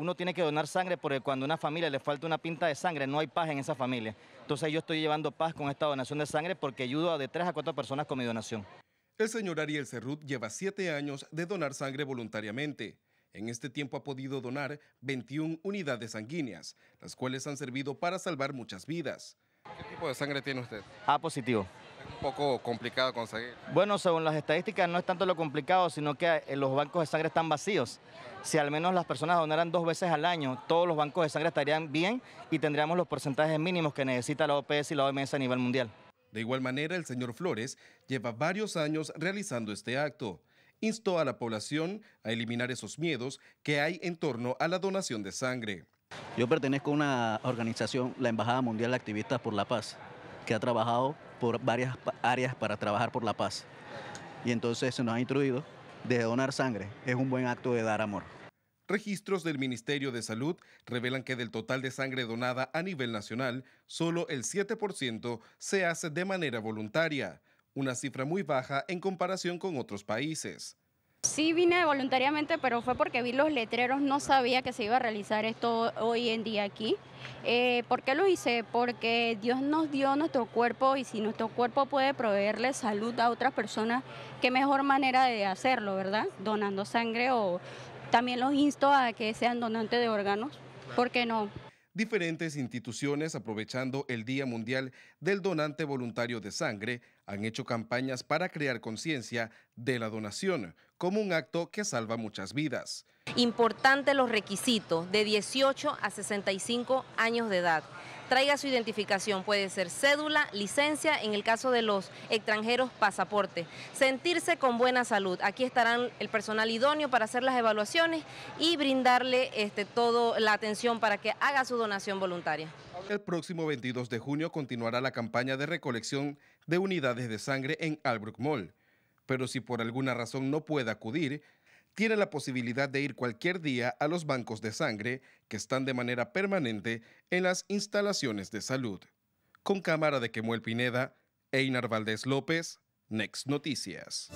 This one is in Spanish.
uno tiene que donar sangre porque cuando a una familia le falta una pinta de sangre, no hay paz en esa familia. Entonces yo estoy llevando paz con esta donación de sangre porque ayudo a de tres a cuatro personas con mi donación. El señor Ariel Cerrut lleva siete años de donar sangre voluntariamente. En este tiempo ha podido donar 21 unidades sanguíneas, las cuales han servido para salvar muchas vidas. ¿Qué tipo de sangre tiene usted? A positivo poco complicado conseguir. Bueno, según las estadísticas no es tanto lo complicado, sino que eh, los bancos de sangre están vacíos. Si al menos las personas donaran dos veces al año, todos los bancos de sangre estarían bien y tendríamos los porcentajes mínimos que necesita la OPS y la OMS a nivel mundial. De igual manera, el señor Flores lleva varios años realizando este acto. Instó a la población a eliminar esos miedos que hay en torno a la donación de sangre. Yo pertenezco a una organización, la Embajada Mundial de Activistas por la Paz que ha trabajado por varias áreas para trabajar por la paz. Y entonces se nos ha instruido de donar sangre. Es un buen acto de dar amor. Registros del Ministerio de Salud revelan que del total de sangre donada a nivel nacional, solo el 7% se hace de manera voluntaria, una cifra muy baja en comparación con otros países. Sí vine voluntariamente, pero fue porque vi los letreros, no sabía que se iba a realizar esto hoy en día aquí. Eh, ¿Por qué lo hice? Porque Dios nos dio nuestro cuerpo y si nuestro cuerpo puede proveerle salud a otras personas, qué mejor manera de hacerlo, ¿verdad? Donando sangre o también los insto a que sean donantes de órganos, ¿por qué no? Diferentes instituciones, aprovechando el Día Mundial del Donante Voluntario de Sangre, han hecho campañas para crear conciencia de la donación como un acto que salva muchas vidas. Importante los requisitos de 18 a 65 años de edad traiga su identificación, puede ser cédula, licencia, en el caso de los extranjeros, pasaporte. Sentirse con buena salud, aquí estarán el personal idóneo para hacer las evaluaciones y brindarle este, toda la atención para que haga su donación voluntaria. El próximo 22 de junio continuará la campaña de recolección de unidades de sangre en Albrook Mall. Pero si por alguna razón no puede acudir, tiene la posibilidad de ir cualquier día a los bancos de sangre que están de manera permanente en las instalaciones de salud. Con cámara de Quemuel Pineda, Einar Valdés López, Next Noticias.